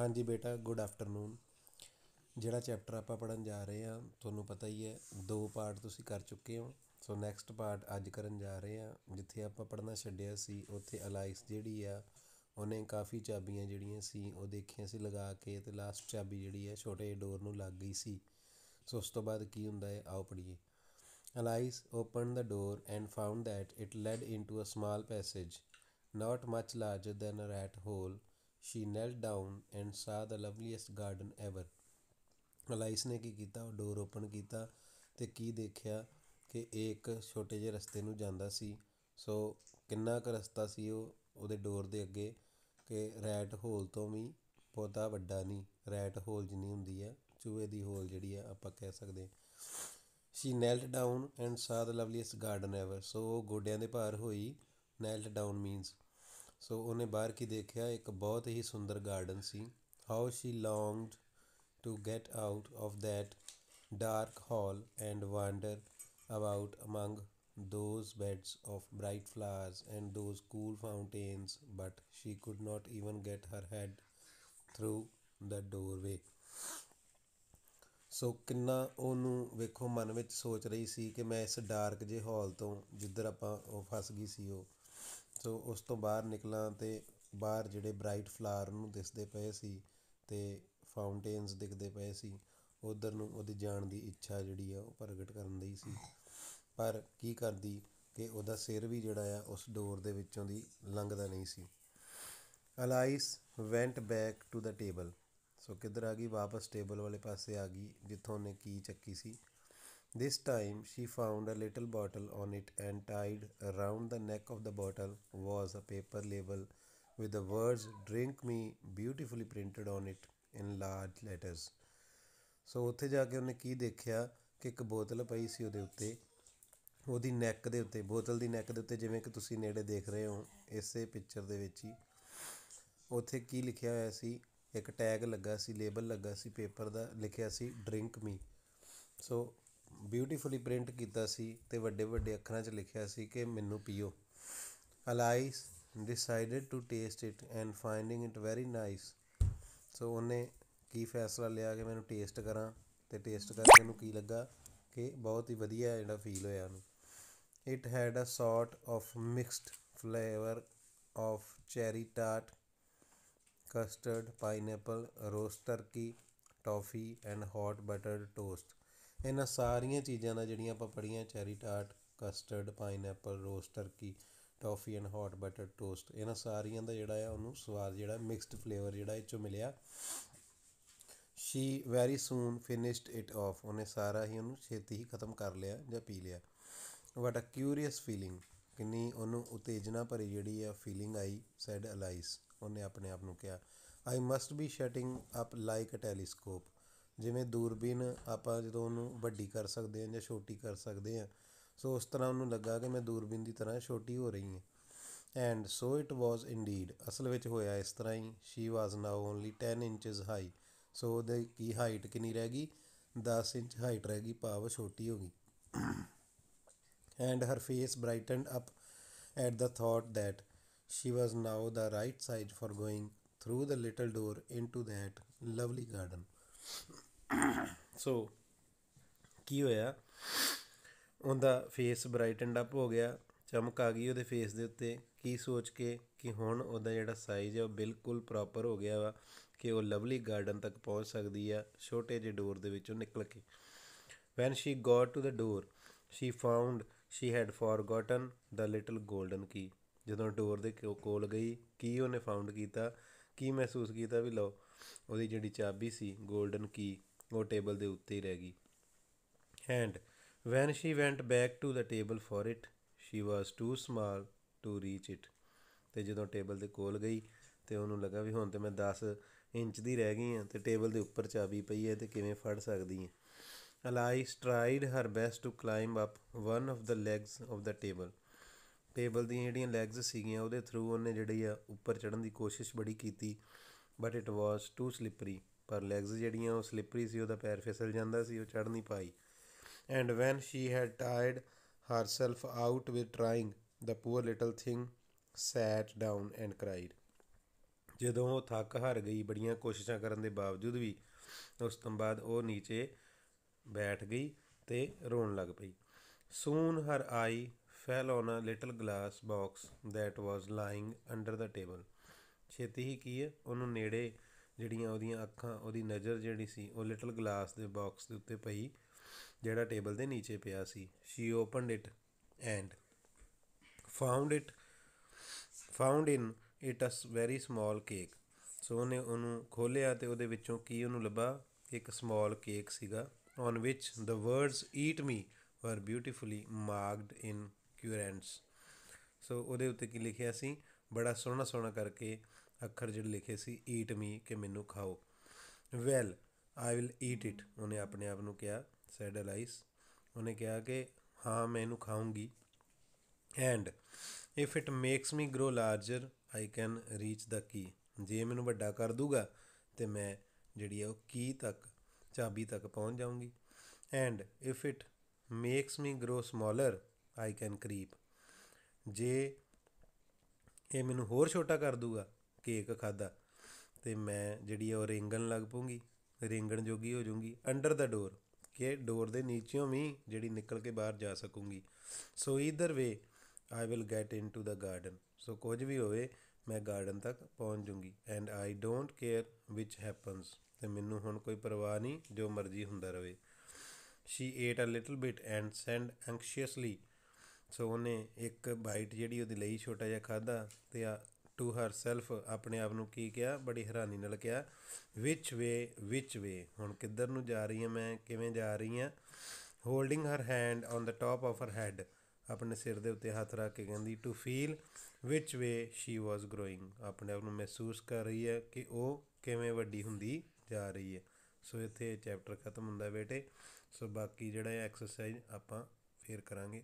ਹਾਂਜੀ ਬੇਟਾ good afternoon ਜਿਹੜਾ ਚੈਪਟਰ ਆਪਾਂ ਪੜਨ ਜਾ ਰਹੇ ਆ ਤੁਹਾਨੂੰ ਪਤਾ ਹੀ ਹੈ ਦੋ ਪਾਰਟ ਤੁਸੀਂ ਕਰ ਚੁੱਕੇ ਹੋ ਸੋ ਨੈਕਸਟ ਪਾਰਟ ਅੱਜ ਕਰਨ ਜਾ ਰਹੇ ਆ ਜਿੱਥੇ ਆਪਾਂ ਪੜਨਾ ਛੱਡਿਆ ਸੀ ਉੱਥੇ ਅਲਾਈਸ ਜਿਹੜੀ ਆ ਉਹਨੇ ਕਾਫੀ ਚਾਬੀਆਂ ਜਿਹੜੀਆਂ ਸੀ ਉਹ ਦੇਖੀਆਂ ਸੀ ਲਗਾ ਕੇ ਤੇ ਲਾਸਟ ਚਾਬੀ ਜਿਹੜੀ ਹੈ ਛੋਟੇ ਡੋਰ ਨੂੰ ਲੱਗ ਗਈ ਸੀ ਸੋ ਉਸ ਤੋਂ ਬਾਅਦ ਕੀ ਹੁੰਦਾ ਹੈ ਆਓ ਪੜੀਏ Alice opened the door and found that it led into a small passage not much larger than a rat hole She knelt down and saw the loveliest garden ever. Alice ਨੇ ਕੀ ਕੀਤਾ ਉਹ ਡੋਰ ਓਪਨ ਕੀਤਾ ਤੇ ਕੀ ਦੇਖਿਆ ਕਿ ਇਹ ਇੱਕ ਛੋਟੇ ਜਿਹੇ ਰਸਤੇ ਨੂੰ ਜਾਂਦਾ ਸੀ ਸੋ ਕਿੰਨਾ ਕੁ ਰਸਤਾ ਸੀ ਉਹ ਉਹਦੇ ਡੋਰ ਦੇ ਅੱਗੇ ਕਿ ਰੈਟ ਹੋਲ ਤੋਂ ਵੀ ਬਹੁਤਾ ਵੱਡਾ ਨਹੀਂ ਰੈਟ ਹੋਲ ਜਿੰਨੀ ਹੁੰਦੀ ਆ ਚੂਹੇ ਦੀ ਹੋਲ ਜਿਹੜੀ ਆ ਆਪਾਂ ਕਹਿ ਸਕਦੇ ਸ਼ੀ ਨੈਲਟ ਡਾਊਨ ਐਂਡ ਸਾ ਦ ਲਵਲੀਐਸਟ ਗਾਰਡਨ ਐਵਰ ਸੋ ਗੋਡਿਆਂ ਦੇ ਭਾਰ ਹੋਈ ਨੈਲਟ ਡਾਊਨ ਮੀਨਸ ਸੋ ਉਹਨੇ ਬਾਹਰ ਕੀ ਦੇਖਿਆ ਇੱਕ ਬਹੁਤ ਹੀ ਸੁੰਦਰ ਗਾਰਡਨ ਸੀ how she longed to get out of that dark hall and wander about among those beds of bright flowers and those cool fountains but she could not even get her head through the doorway so ਕਿੰਨਾ ਉਹਨੂੰ ਵੇਖੋ ਮਨ ਵਿੱਚ ਸੋਚ ਰਹੀ ਸੀ ਕਿ ਮੈਂ ਇਸ ਡਾਰਕ ਜੇ ਹਾਲ ਤੋਂ ਜਿੱਧਰ ਆਪਾਂ ਉਹ ਫਸ ਗਈ ਸੀ ਉਹ ਸੋ ਉਸ ਤੋਂ ਬਾਹਰ ਨਿਕਲਾਂ ਤੇ ਬਾਹਰ ਜਿਹੜੇ ਬ੍ਰਾਈਟ ਫਲਾਰ ਨੂੰ ਦਿਸਦੇ ਪਏ ਸੀ ਤੇ ਫਾਊਂਟੇਨਸ ਦਿਖਦੇ ਪਏ ਸੀ ਉਧਰ ਨੂੰ ਉਹਦੀ ਜਾਣ ਦੀ ਇੱਛਾ ਜਿਹੜੀ ਆ ਉਹ ਪ੍ਰਗਟ ਕਰਨ ਦੀ ਸੀ ਪਰ ਕੀ ਕਰਦੀ ਕਿ ਉਹਦਾ ਸਿਰ ਵੀ ਜਿਹੜਾ ਆ ਉਸ ਡੋਰ ਦੇ ਵਿੱਚੋਂ ਦੀ ਲੰਘਦਾ ਨਹੀਂ ਸੀ Alice went back to the table so ਕਿਧਰ ਆ ਗਈ ਵਾਪਸ ਟੇਬਲ ਵਾਲੇ ਪਾਸੇ ਆ ਗਈ ਜਿੱਥੋਂ ਉਹਨੇ ਕੀ ਚੱਕੀ ਸੀ This time she found a little bottle on it and tied around the neck of the bottle was a paper label with the words drink me beautifully printed on it in large letters. ਸੋ ਉੱਥੇ ਜਾ ਕੇ ਉਹਨੇ ਕੀ ਦੇਖਿਆ ਕਿ ਇੱਕ ਬੋਤਲ ਪਈ ਸੀ ਉਹਦੇ ਉੱਤੇ ਉਹਦੀ ਨੈਕ ਦੇ ਉੱਤੇ ਬੋਤਲ ਦੀ ਨੈਕ ਦੇ ਉੱਤੇ ਜਿਵੇਂ ਕਿ ਤੁਸੀਂ ਨੇੜੇ ਦੇਖ ਰਹੇ ਹੋ ਇਸੇ ਪਿਕਚਰ ਦੇ ਵਿੱਚ ਹੀ ਉੱਥੇ ਕੀ ਲਿਖਿਆ ਹੋਇਆ ਸੀ ਇੱਕ ਟੈਗ ਲੱਗਾ ਸੀ ਲੇਬਲ ਲੱਗਾ ਸੀ ਪੇਪਰ ਦਾ ਲਿਖਿਆ ਸੀ drink me so beautifully print ਕੀਤਾ ਸੀ ਤੇ ਵੱਡੇ ਵੱਡੇ ਅੱਖਰਾਂ 'ਚ ਲਿਖਿਆ ਸੀ ਕਿ ਮੈਨੂੰ ਪੀਓ Alice decided to taste it and finding it very nice so ਉਹਨੇ ਕੀ ਫੈਸਲਾ ਲਿਆ ਕਿ ਮੈਨੂੰ ਟੇਸਟ ਕਰਾਂ ਤੇ ਟੇਸਟ ਕਰਕੇ ਉਹਨੂੰ ਕੀ ਲੱਗਾ ਕਿ ਬਹੁਤ ਹੀ ਵਧੀਆ ਜਿਹੜਾ ਫੀਲ ਹੋਇਆ ਉਹਨੂੰ it had a sort of mixed flavour of cherry tart custard pineapple roast ਕੀ toffee and hot buttered toast ਇਹਨਾਂ ਸਾਰੀਆਂ ਚੀਜ਼ਾਂ ਦਾ ਜਿਹੜੀਆਂ ਆਪਾਂ ਪੜੀਆਂ cherry tart custard pineapple roast turkey toffee and hot butter toast ਇਹਨਾਂ ਸਾਰੀਆਂ ਦਾ ਜਿਹੜਾ ਆ ਉਹਨੂੰ ਸਵਾਦ ਜਿਹੜਾ ਮਿਕਸਡ ਫਲੇਵਰ ਜਿਹੜਾ ਇਹ ਚੋਂ ਮਿਲਿਆ she very soon finished it off ਉਹਨੇ ਸਾਰਾ ਹੀ ਉਹਨੂੰ ਛੇਤੀ ਹੀ ਖਤਮ ਕਰ ਲਿਆ ਜਾਂ ਪੀ ਲਿਆ ਵਾਟ ਅ ਕਿਊਰੀਅਸ ਫੀਲਿੰਗ ਕਿੰਨੀ ਉਹਨੂੰ ਉਤੇਜਨਾ ਭਰੀ ਜਿਹੜੀ ਆ ਫੀਲਿੰਗ ਆਈ ਸੈਡ ਅਲਾਈਸ ਉਹਨੇ ਆਪਣੇ ਆਪ ਨੂੰ ਕਿਹਾ I must be shutting up like a telescope ਜਿਵੇਂ ਦੂਰਬੀਨ ਆਪਾਂ ਜਦੋਂ ਉਹਨੂੰ ਵੱਡੀ ਕਰ ਸਕਦੇ ਹਾਂ ਜਾਂ ਛੋਟੀ ਕਰ ਸਕਦੇ ਹਾਂ ਸੋ ਉਸ ਤਰ੍ਹਾਂ ਉਹਨੂੰ ਲੱਗਾ ਕਿ ਮੈਂ ਦੂਰਬੀਨ ਦੀ ਤਰ੍ਹਾਂ ਛੋਟੀ ਹੋ ਰਹੀ ਹਾਂ ਐਂਡ ਸੋ ਇਟ ਵਾਸ ਇਨਡੀਡ ਅਸਲ ਵਿੱਚ ਹੋਇਆ ਇਸ ਤਰ੍ਹਾਂ ਹੀ she was now only 10 inches high so ਦੇ ਕੀ ਹਾਈਟ ਕਿੰਨੀ ਰਹਿ ਗਈ 10 ਇੰਚ ਹਾਈਟ ਰਹਿ ਗਈ ਭਾਵ ਛੋਟੀ ਹੋ ਗਈ and her face brightened up at the thought that she was now the right side for going through the little door into that lovely garden so ਕੀ ਹੋਇਆ ਉਹਦਾ ਫੇਸ ਬ੍ਰਾਈਟਨਡ ਅਪ ਹੋ ਗਿਆ ਚਮਕ ਆ ਗਈ ਉਹਦੇ ਫੇਸ ਦੇ ਉੱਤੇ ਕੀ ਸੋਚ ਕੇ ਕਿ ਹੁਣ ਉਹਦਾ ਜਿਹੜਾ ਸਾਈਜ਼ ਹੈ ਉਹ ਬਿਲਕੁਲ ਪ੍ਰੋਪਰ ਹੋ ਗਿਆ ਵਾ ਕਿ ਉਹ ਲਵਲੀ ਗਾਰਡਨ ਤੱਕ ਪਹੁੰਚ ਸਕਦੀ ਆ ਛੋਟੇ ਜਿਹੇ ਡੋਰ ਦੇ ਵਿੱਚੋਂ ਨਿਕਲ ਕੇ when she got to the door she found she had forgotten the little golden key ਜਦੋਂ ਡੋਰ ਦੇ ਕੋਲ ਗਈ ਕੀ ਉਹਨੇ ਫਾਊਂਡ ਕੀਤਾ ਕੀ ਮਹਿਸੂਸ ਕੀਤਾ ਵੀ ਲਓ ਉਹਦੀ ਜਿਹੜੀ ਚਾਬੀ ਸੀ ਗੋਲਡਨ ਕੀ ਉਹ ਟੇਬਲ ਦੇ ਉੱਤੇ ਹੀ ਰਹਿ ਗਈ and when she went back to the table for it she was too small to reach it ਤੇ ਜਦੋਂ ਟੇਬਲ ਦੇ ਕੋਲ ਗਈ ਤੇ ਉਹਨੂੰ ਲੱਗਾ ਵੀ ਹੁਣ ਤੇ ਮੈਂ 10 ਇੰਚ ਦੀ ਰਹਿ ਗਈ ਆ ਤੇ ਟੇਬਲ ਦੇ ਉੱਪਰ ਚਾਬੀ ਪਈ ਹੈ ਤੇ ਕਿਵੇਂ ਫੜ ਸਕਦੀ ਹਾਂ Alice tried her best to climb up one of the legs of the table table ਦੀਆਂ ਜਿਹੜੀਆਂ ਲੈਗਸ ਸੀਗੀਆਂ ਉਹਦੇ ਥਰੂ ਉਹਨੇ ਜਿਹੜੀ ਆ ਉੱਪਰ ਚੜਨ ਦੀ ਕੋਸ਼ਿਸ਼ ਬੜੀ ਕੀਤੀ but it was too slippery ਪਰ ਲੈਗਸ ਜਿਹੜੀਆਂ ਉਹ ਸਲਿਪਰੀ ਸੀ ਉਹਦਾ ਪੈਰ ਫਿਸਲ ਜਾਂਦਾ ਸੀ ਉਹ ਚੜ ਨਹੀਂ ਪਾਈ and when she had tired herself out with trying the poor little thing sat down and cried ਜਦੋਂ ਉਹ ਥੱਕ ਹਾਰ ਗਈ ਬੜੀਆਂ ਕੋਸ਼ਿਸ਼ਾਂ ਕਰਨ ਦੇ ਬਾਵਜੂਦ ਵੀ ਉਸ ਤੋਂ ਬਾਅਦ ਉਹ ਨੀਚੇ ਬੈਠ ਗਈ ਤੇ ਰੋਣ ਲੱਗ ਪਈ soon her eye fell on a little glass box that was lying under the table ਛੇਤੀ ਹੀ ਕੀ ਹੈ ਉਹਨੂੰ ਨੇੜੇ ਜਿਹੜੀਆਂ ਉਹਦੀਆਂ ਅੱਖਾਂ ਉਹਦੀ ਨਜ਼ਰ ਜਿਹੜੀ ਸੀ ਉਹ ਲਿਟਲ ਗਲਾਸ ਦੇ ਬਾਕਸ ਦੇ ਉੱਤੇ ਪਈ ਜਿਹੜਾ ਟੇਬਲ ਦੇ ਨੀਚੇ ਪਿਆ ਸੀ she opened it and found it found in it a very small cake so ਉਹਨੇ ਉਹਨੂੰ ਖੋਲਿਆ ਤੇ ਉਹਦੇ ਵਿੱਚੋਂ ਕੀ ਉਹਨੂੰ ਲੱਭਾ ਇੱਕ ਸਮਾਲ ਕੇਕ ਸੀਗਾ on which the words eat me were beautifully marked ਇਨ ਕਿਊਰੈਂਟਸ ਸੋ ਉਹਦੇ ਉੱਤੇ ਕੀ ਲਿਖਿਆ ਸੀ ਬੜਾ ਸੋਹਣਾ ਸੋਹਣਾ ਕਰਕੇ ਅੱਖਰ ਜਿਹੜੇ ਲਿਖੇ ਸੀ ਈਟ ਮੀ ਕਿ ਮੈਨੂੰ ਖਾਓ well I will eat it ਉਹਨੇ ਆਪਣੇ ਆਪ ਨੂੰ ਕਿਹਾ ਸੈਡ ਅਲਾਈਸ ਉਹਨੇ ਕਿਹਾ ਕਿ ਹਾਂ ਮੈਂ ਇਹਨੂੰ ਖਾਉਂਗੀ and if it makes me grow larger I can reach the key ਜੇ ਮੈਨੂੰ ਵੱਡਾ ਕਰ ਦੂਗਾ ਤੇ ਮੈਂ ਜਿਹੜੀ ਉਹ ਕੀ ਤੱਕ ਚਾਬੀ ਤੱਕ ਪਹੁੰਚ ਜਾਊਂਗੀ and if it makes me grow smaller I can creep ਜੇ ਇਹ ਮੈਨੂੰ ਹੋਰ ਛੋਟਾ ਕਰ ਦੂਗਾ ਕੇਕ ਖਾਦਾ ਤੇ ਮੈਂ ਜਿਹੜੀ ਉਹ ਰਿੰਗਣ ਲੱਗ ਪੂੰਗੀ ਰਿੰਗਣ ਜੋਗੀ ਹੋ ਜੂੰਗੀ ਅੰਡਰ ਦਾ ਡੋਰ ਕਿ ਡੋਰ ਦੇ ਨੀਚਿਓਂ ਵੀ ਜਿਹੜੀ ਨਿਕਲ ਕੇ ਬਾਹਰ ਜਾ ਸਕੂੰਗੀ so either way I will get into the garden so ਕੁਝ ਵੀ ਹੋਵੇ ਮੈਂ ਗਾਰਡਨ ਤੱਕ ਪਹੁੰਚ ਜੂੰਗੀ and I don't care which happens ਤੇ ਮੈਨੂੰ ਹੁਣ ਕੋਈ ਪਰਵਾਹ ਨਹੀਂ ਜੋ ਮਰਜ਼ੀ ਹੁੰਦਾ ਰਵੇ she ate a little bit and said anxiously so ਉਹਨੇ ਇੱਕ ਬਾਈਟ ਜਿਹੜੀ ਉਹਦੇ ਲਈ ਛੋਟਾ ਜਿਹਾ ਖਾਦਾ ਤੇ ਆ ਟੂ ਹਰਸੈਲਫ ਆਪਣੇ ਆਪ ਨੂੰ ਕੀ ਕਿਹਾ ਬੜੀ ਹੈਰਾਨੀ ਨਾਲ ਕਿਹਾ ਵਿਚ ਵੇ ਵਿਚ ਵੇ ਹੁਣ ਕਿੱਧਰ ਨੂੰ ਜਾ ਰਹੀ ਹਾਂ ਮੈਂ ਕਿਵੇਂ ਜਾ ਰਹੀ ਹਾਂ holding her hand on the top of her head ਆਪਣੇ ਸਿਰ ਦੇ ਉੱਤੇ ਹੱਥ ਰੱਖ ਕੇ ਕਹਿੰਦੀ to feel which way she was growing ਆਪਣੇ ਆਪ ਨੂੰ ਮਹਿਸੂਸ ਕਰ ਰਹੀ ਹੈ ਕਿ ਉਹ ਕਿਵੇਂ ਵੱਡੀ ਹੁੰਦੀ ਜਾ ਰਹੀ ਹੈ ਸੋ ਇੱਥੇ ਚੈਪਟਰ ਖਤਮ ਹੁੰਦਾ ਬੇਟੇ ਸੋ ਬਾਕੀ ਜਿਹੜਾ ਐਕਸਰਸਾਈਜ਼ ਆਪਾਂ ਫੇਰ ਕਰਾਂਗੇ